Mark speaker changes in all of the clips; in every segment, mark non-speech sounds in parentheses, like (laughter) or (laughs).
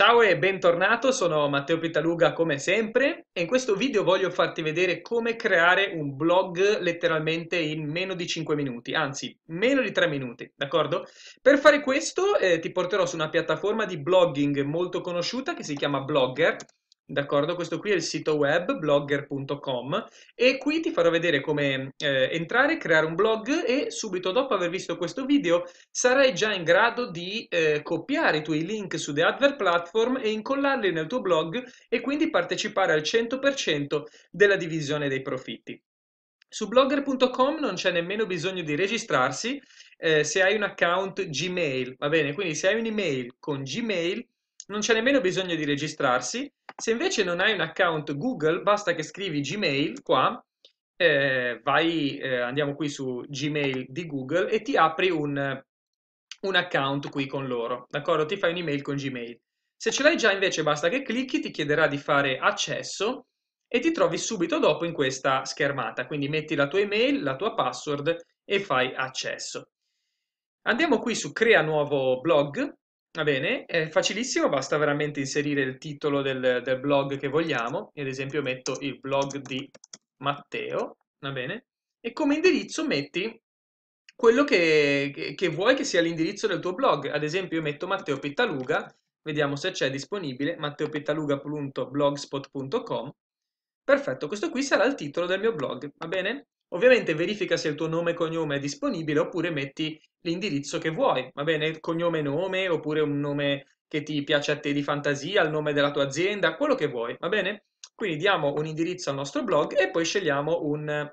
Speaker 1: Ciao e bentornato, sono Matteo Pitaluga come sempre e in questo video voglio farti vedere come creare un blog letteralmente in meno di 5 minuti, anzi meno di 3 minuti, d'accordo? Per fare questo eh, ti porterò su una piattaforma di blogging molto conosciuta che si chiama Blogger D'accordo? Questo qui è il sito web blogger.com e qui ti farò vedere come eh, entrare, creare un blog e subito dopo aver visto questo video sarai già in grado di eh, copiare i tuoi link su The Advert Platform e incollarli nel tuo blog e quindi partecipare al 100% della divisione dei profitti. Su blogger.com non c'è nemmeno bisogno di registrarsi eh, se hai un account Gmail, va bene? Quindi se hai un'email con Gmail non c'è nemmeno bisogno di registrarsi. Se invece non hai un account Google, basta che scrivi Gmail qua, eh, vai, eh, andiamo qui su Gmail di Google e ti apri un, un account qui con loro, d'accordo? Ti fai un'email con Gmail. Se ce l'hai già invece basta che clicchi, ti chiederà di fare accesso e ti trovi subito dopo in questa schermata, quindi metti la tua email, la tua password e fai accesso. Andiamo qui su crea nuovo blog Va bene, è facilissimo, basta veramente inserire il titolo del, del blog che vogliamo, ad esempio metto il blog di Matteo, va bene? E come indirizzo metti quello che, che vuoi che sia l'indirizzo del tuo blog, ad esempio io metto Matteo Pittaluga, vediamo se c'è disponibile, matteopittaluga.blogspot.com, perfetto, questo qui sarà il titolo del mio blog, va bene? Ovviamente verifica se il tuo nome e cognome è disponibile oppure metti l'indirizzo che vuoi, va bene? Cognome nome oppure un nome che ti piace a te di fantasia, il nome della tua azienda, quello che vuoi, va bene? Quindi diamo un indirizzo al nostro blog e poi scegliamo un,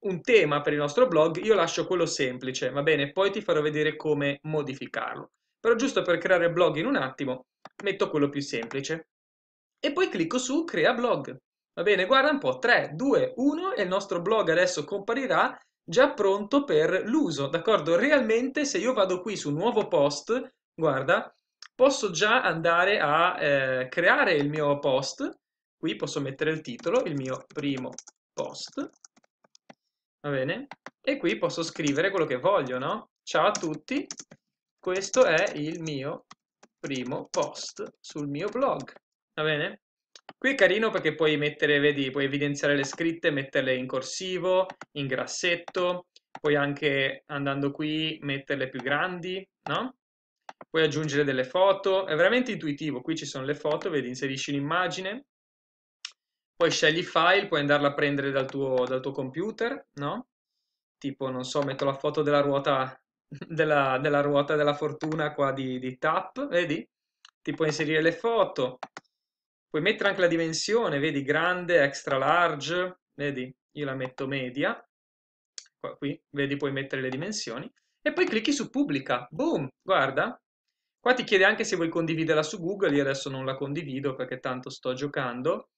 Speaker 1: un tema per il nostro blog, io lascio quello semplice, va bene? Poi ti farò vedere come modificarlo. Però giusto per creare blog in un attimo, metto quello più semplice. E poi clicco su Crea blog. Va bene, guarda un po', 3, 2, 1 e il nostro blog adesso comparirà già pronto per l'uso, d'accordo? Realmente se io vado qui su nuovo post, guarda, posso già andare a eh, creare il mio post, qui posso mettere il titolo, il mio primo post, va bene? E qui posso scrivere quello che voglio, no? Ciao a tutti, questo è il mio primo post sul mio blog, va bene? Qui è carino perché puoi mettere, vedi, puoi evidenziare le scritte, metterle in corsivo, in grassetto, puoi anche andando qui metterle più grandi, no? Puoi aggiungere delle foto, è veramente intuitivo, qui ci sono le foto, vedi, inserisci un'immagine, poi scegli file, puoi andarla a prendere dal tuo, dal tuo computer, no? Tipo, non so, metto la foto della ruota (laughs) della, della ruota della fortuna qua di, di TAP, vedi? Ti puoi inserire le foto, Puoi mettere anche la dimensione, vedi, grande, extra large, vedi, io la metto media, qua, qui, vedi, puoi mettere le dimensioni, e poi clicchi su pubblica, boom, guarda, qua ti chiede anche se vuoi condividerla su Google, io adesso non la condivido perché tanto sto giocando,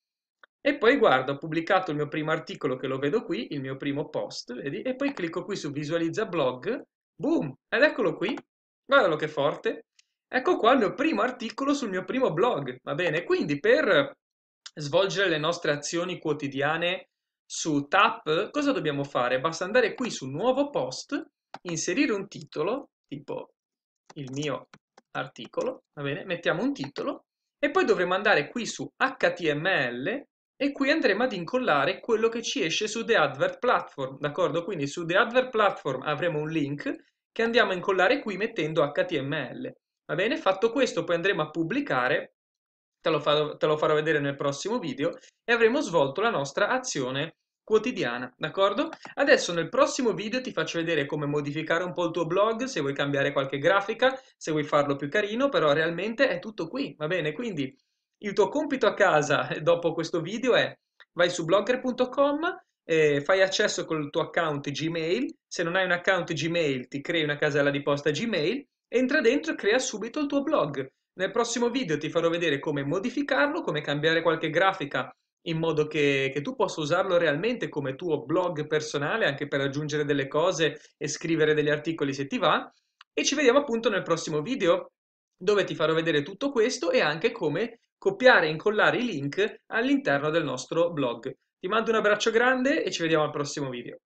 Speaker 1: e poi guarda, ho pubblicato il mio primo articolo che lo vedo qui, il mio primo post, vedi, e poi clicco qui su visualizza blog, boom, ed eccolo qui, guardalo che forte, Ecco qua il mio primo articolo sul mio primo blog, va bene? Quindi per svolgere le nostre azioni quotidiane su TAP, cosa dobbiamo fare? Basta andare qui su nuovo post, inserire un titolo, tipo il mio articolo, va bene? Mettiamo un titolo e poi dovremo andare qui su HTML e qui andremo ad incollare quello che ci esce su The Advert Platform, d'accordo? Quindi su The Advert Platform avremo un link che andiamo a incollare qui mettendo HTML. Va bene? Fatto questo poi andremo a pubblicare, te lo, farò, te lo farò vedere nel prossimo video, e avremo svolto la nostra azione quotidiana, d'accordo? Adesso nel prossimo video ti faccio vedere come modificare un po' il tuo blog, se vuoi cambiare qualche grafica, se vuoi farlo più carino, però realmente è tutto qui, va bene? Quindi il tuo compito a casa eh, dopo questo video è vai su blogger.com, fai accesso col tuo account Gmail, se non hai un account Gmail ti crei una casella di posta Gmail, Entra dentro e crea subito il tuo blog. Nel prossimo video ti farò vedere come modificarlo, come cambiare qualche grafica in modo che, che, tu possa usarlo realmente come tuo blog personale anche per aggiungere delle cose e scrivere degli articoli se ti va e ci vediamo appunto nel prossimo video dove ti farò vedere tutto questo e anche come copiare e incollare i link all'interno del nostro blog. Ti mando un abbraccio grande e ci vediamo al prossimo video.